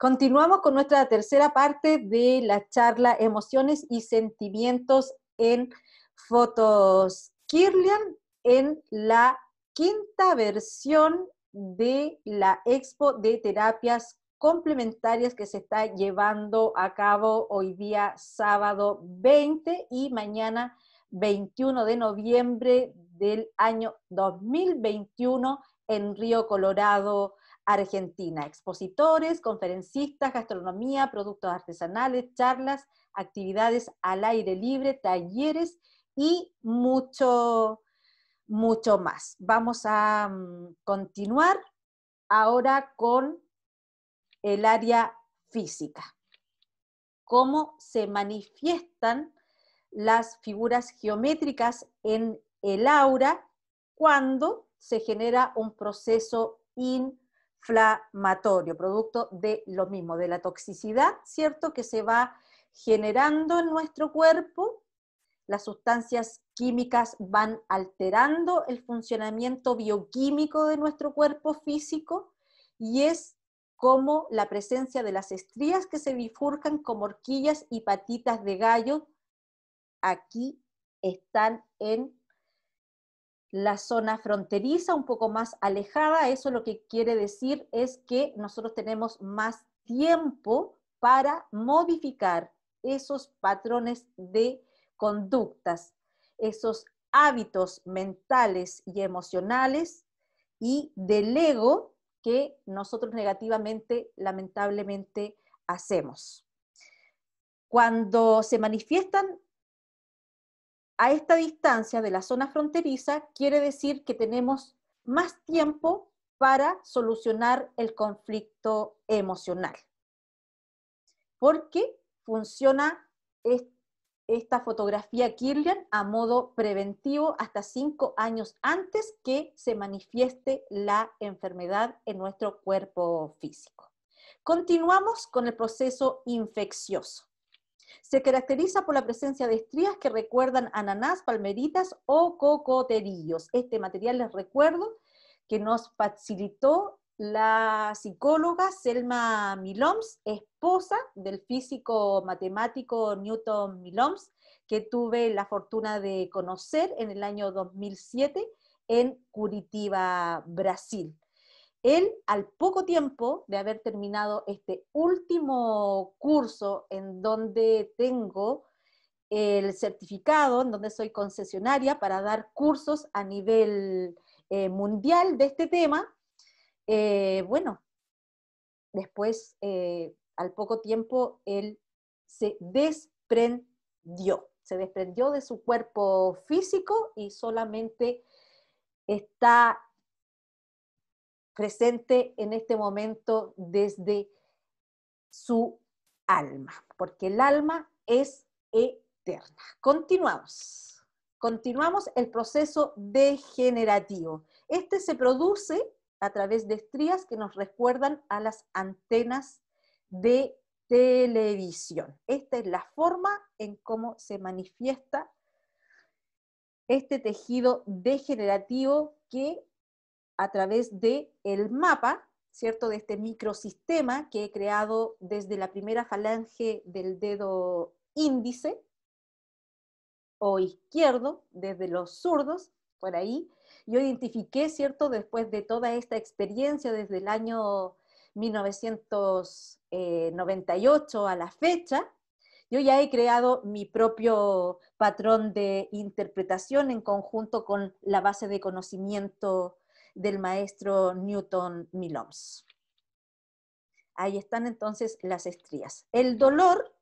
Continuamos con nuestra tercera parte de la charla Emociones y Sentimientos en Fotos Kirlian en la quinta versión de la Expo de Terapias Complementarias que se está llevando a cabo hoy día sábado 20 y mañana 21 de noviembre del año 2021 en Río Colorado, Argentina. Expositores, conferencistas, gastronomía, productos artesanales, charlas, actividades al aire libre, talleres y mucho, mucho más. Vamos a mm, continuar ahora con el área física. Cómo se manifiestan las figuras geométricas en el aura cuando se genera un proceso in inflamatorio, producto de lo mismo, de la toxicidad, ¿cierto? Que se va generando en nuestro cuerpo, las sustancias químicas van alterando el funcionamiento bioquímico de nuestro cuerpo físico y es como la presencia de las estrías que se bifurcan como horquillas y patitas de gallo, aquí están en la zona fronteriza un poco más alejada, eso lo que quiere decir es que nosotros tenemos más tiempo para modificar esos patrones de conductas, esos hábitos mentales y emocionales y del ego que nosotros negativamente, lamentablemente, hacemos. Cuando se manifiestan a esta distancia de la zona fronteriza quiere decir que tenemos más tiempo para solucionar el conflicto emocional. Porque funciona esta fotografía Kirlian a modo preventivo hasta cinco años antes que se manifieste la enfermedad en nuestro cuerpo físico. Continuamos con el proceso infeccioso. Se caracteriza por la presencia de estrías que recuerdan ananás, palmeritas o cocoterillos. Este material, les recuerdo, que nos facilitó la psicóloga Selma Miloms, esposa del físico matemático Newton Miloms, que tuve la fortuna de conocer en el año 2007 en Curitiba, Brasil. Él, al poco tiempo de haber terminado este último curso en donde tengo el certificado, en donde soy concesionaria para dar cursos a nivel eh, mundial de este tema, eh, bueno, después, eh, al poco tiempo, él se desprendió, se desprendió de su cuerpo físico y solamente está presente en este momento desde su alma, porque el alma es eterna. Continuamos. Continuamos el proceso degenerativo. Este se produce a través de estrías que nos recuerdan a las antenas de televisión. Esta es la forma en cómo se manifiesta este tejido degenerativo que a través de el mapa, ¿cierto? De este microsistema que he creado desde la primera falange del dedo índice o izquierdo, desde los zurdos, por ahí. Yo identifiqué, ¿cierto? Después de toda esta experiencia desde el año 1998 a la fecha, yo ya he creado mi propio patrón de interpretación en conjunto con la base de conocimiento del maestro Newton Miloms. Ahí están entonces las estrías. El dolor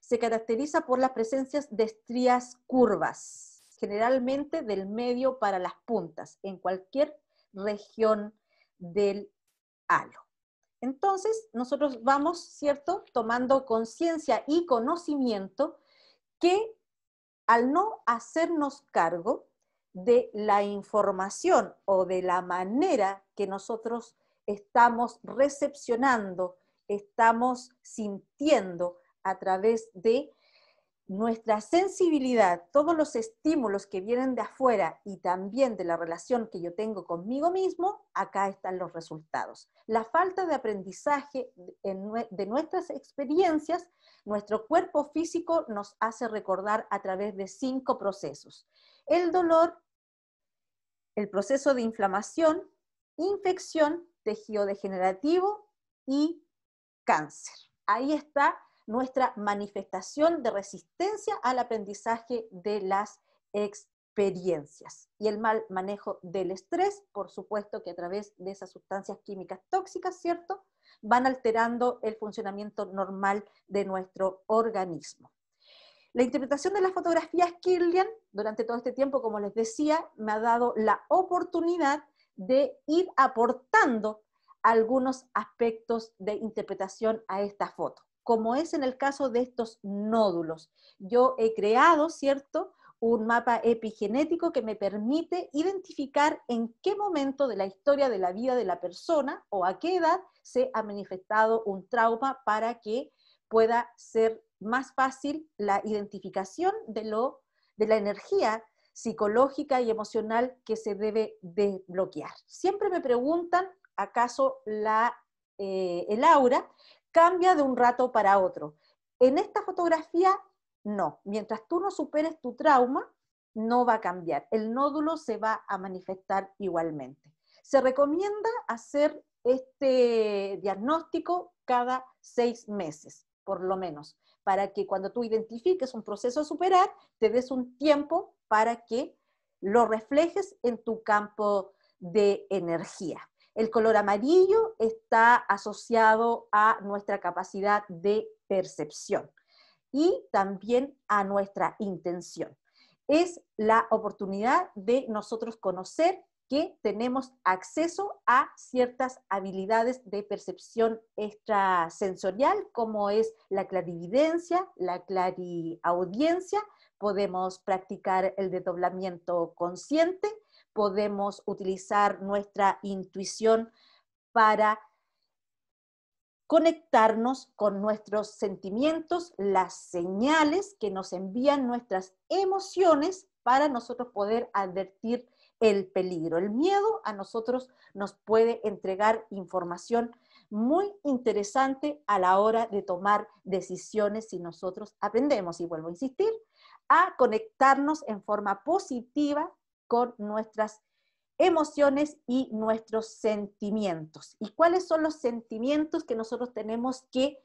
se caracteriza por las presencias de estrías curvas, generalmente del medio para las puntas, en cualquier región del halo. Entonces, nosotros vamos, ¿cierto?, tomando conciencia y conocimiento que al no hacernos cargo de la información o de la manera que nosotros estamos recepcionando, estamos sintiendo a través de nuestra sensibilidad, todos los estímulos que vienen de afuera y también de la relación que yo tengo conmigo mismo, acá están los resultados. La falta de aprendizaje de nuestras experiencias, nuestro cuerpo físico nos hace recordar a través de cinco procesos. El dolor el proceso de inflamación, infección, tejido degenerativo y cáncer. Ahí está nuestra manifestación de resistencia al aprendizaje de las experiencias. Y el mal manejo del estrés, por supuesto que a través de esas sustancias químicas tóxicas, ¿cierto? Van alterando el funcionamiento normal de nuestro organismo. La interpretación de las fotografías Kirlian durante todo este tiempo, como les decía, me ha dado la oportunidad de ir aportando algunos aspectos de interpretación a esta foto, como es en el caso de estos nódulos. Yo he creado, ¿cierto?, un mapa epigenético que me permite identificar en qué momento de la historia de la vida de la persona o a qué edad se ha manifestado un trauma para que pueda ser más fácil la identificación de, lo, de la energía psicológica y emocional que se debe desbloquear. Siempre me preguntan, ¿acaso eh, el aura cambia de un rato para otro? En esta fotografía, no. Mientras tú no superes tu trauma, no va a cambiar. El nódulo se va a manifestar igualmente. Se recomienda hacer este diagnóstico cada seis meses, por lo menos para que cuando tú identifiques un proceso a superar, te des un tiempo para que lo reflejes en tu campo de energía. El color amarillo está asociado a nuestra capacidad de percepción y también a nuestra intención. Es la oportunidad de nosotros conocer que tenemos acceso a ciertas habilidades de percepción extrasensorial, como es la clarividencia, la clariaudiencia, podemos practicar el desdoblamiento consciente, podemos utilizar nuestra intuición para conectarnos con nuestros sentimientos, las señales que nos envían nuestras emociones para nosotros poder advertir el peligro. El miedo a nosotros nos puede entregar información muy interesante a la hora de tomar decisiones si nosotros aprendemos, y vuelvo a insistir, a conectarnos en forma positiva con nuestras emociones y nuestros sentimientos. ¿Y cuáles son los sentimientos que nosotros tenemos que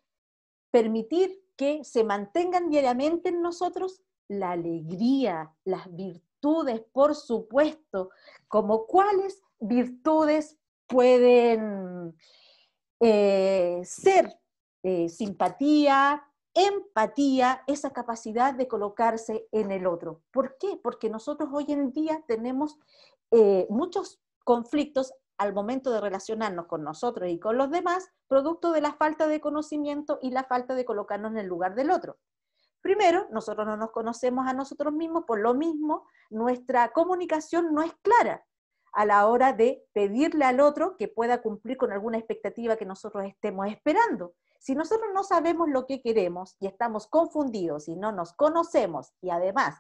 permitir que se mantengan diariamente en nosotros? La alegría, las virtudes virtudes, por supuesto, como cuáles virtudes pueden eh, ser eh, simpatía, empatía, esa capacidad de colocarse en el otro. ¿Por qué? Porque nosotros hoy en día tenemos eh, muchos conflictos al momento de relacionarnos con nosotros y con los demás, producto de la falta de conocimiento y la falta de colocarnos en el lugar del otro. Primero, nosotros no nos conocemos a nosotros mismos, por lo mismo nuestra comunicación no es clara a la hora de pedirle al otro que pueda cumplir con alguna expectativa que nosotros estemos esperando. Si nosotros no sabemos lo que queremos y estamos confundidos y no nos conocemos y además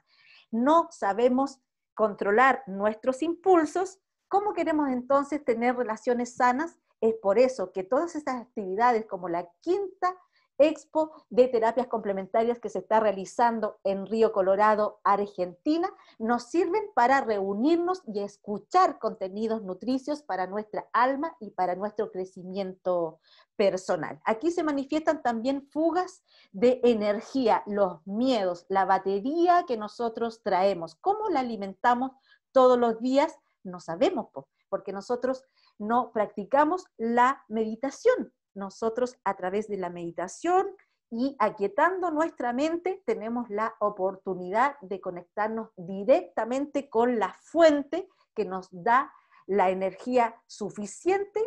no sabemos controlar nuestros impulsos, ¿cómo queremos entonces tener relaciones sanas? Es por eso que todas estas actividades como la quinta expo de terapias complementarias que se está realizando en Río Colorado, Argentina, nos sirven para reunirnos y escuchar contenidos nutricios para nuestra alma y para nuestro crecimiento personal. Aquí se manifiestan también fugas de energía, los miedos, la batería que nosotros traemos, cómo la alimentamos todos los días, no sabemos, porque nosotros no practicamos la meditación nosotros a través de la meditación y aquietando nuestra mente tenemos la oportunidad de conectarnos directamente con la fuente que nos da la energía suficiente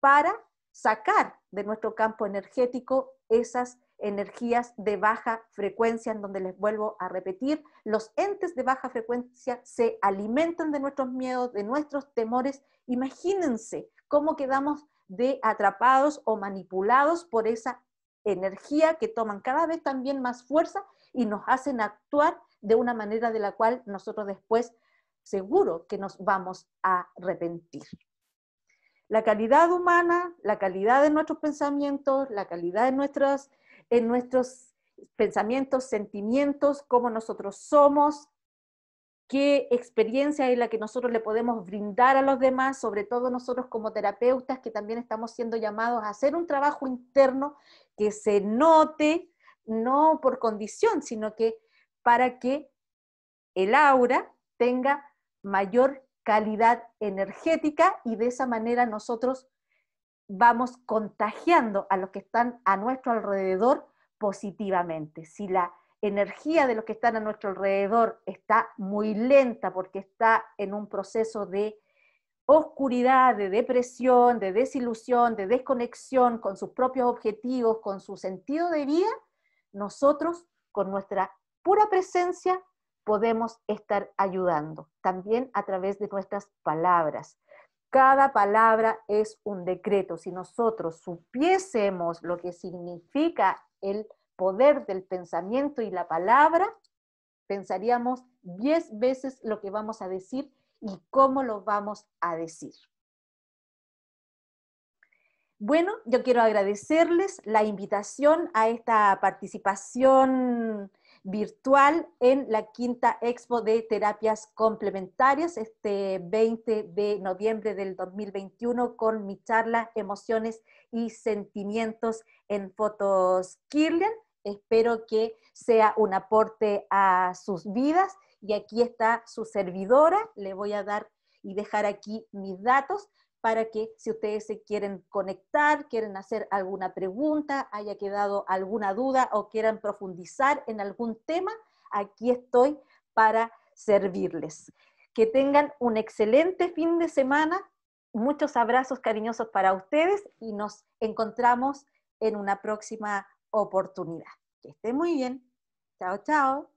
para sacar de nuestro campo energético esas energías de baja frecuencia, en donde les vuelvo a repetir, los entes de baja frecuencia se alimentan de nuestros miedos, de nuestros temores. Imagínense cómo quedamos de atrapados o manipulados por esa energía que toman cada vez también más fuerza y nos hacen actuar de una manera de la cual nosotros después seguro que nos vamos a arrepentir. La calidad humana, la calidad de nuestros pensamientos, la calidad de en nuestros pensamientos, sentimientos, cómo nosotros somos, qué experiencia es la que nosotros le podemos brindar a los demás, sobre todo nosotros como terapeutas que también estamos siendo llamados a hacer un trabajo interno que se note, no por condición, sino que para que el aura tenga mayor calidad energética y de esa manera nosotros vamos contagiando a los que están a nuestro alrededor positivamente. Si la energía de los que están a nuestro alrededor está muy lenta porque está en un proceso de oscuridad, de depresión, de desilusión, de desconexión con sus propios objetivos, con su sentido de vida, nosotros con nuestra pura presencia podemos estar ayudando, también a través de nuestras palabras. Cada palabra es un decreto. Si nosotros supiésemos lo que significa el poder del pensamiento y la palabra, pensaríamos diez veces lo que vamos a decir y cómo lo vamos a decir. Bueno, yo quiero agradecerles la invitación a esta participación virtual en la quinta expo de terapias complementarias, este 20 de noviembre del 2021, con mi charla Emociones y Sentimientos en Fotos Kirlian. Espero que sea un aporte a sus vidas y aquí está su servidora. Le voy a dar y dejar aquí mis datos para que si ustedes se quieren conectar, quieren hacer alguna pregunta, haya quedado alguna duda o quieran profundizar en algún tema, aquí estoy para servirles. Que tengan un excelente fin de semana, muchos abrazos cariñosos para ustedes y nos encontramos en una próxima oportunidad. Que estén muy bien. Chao, chao.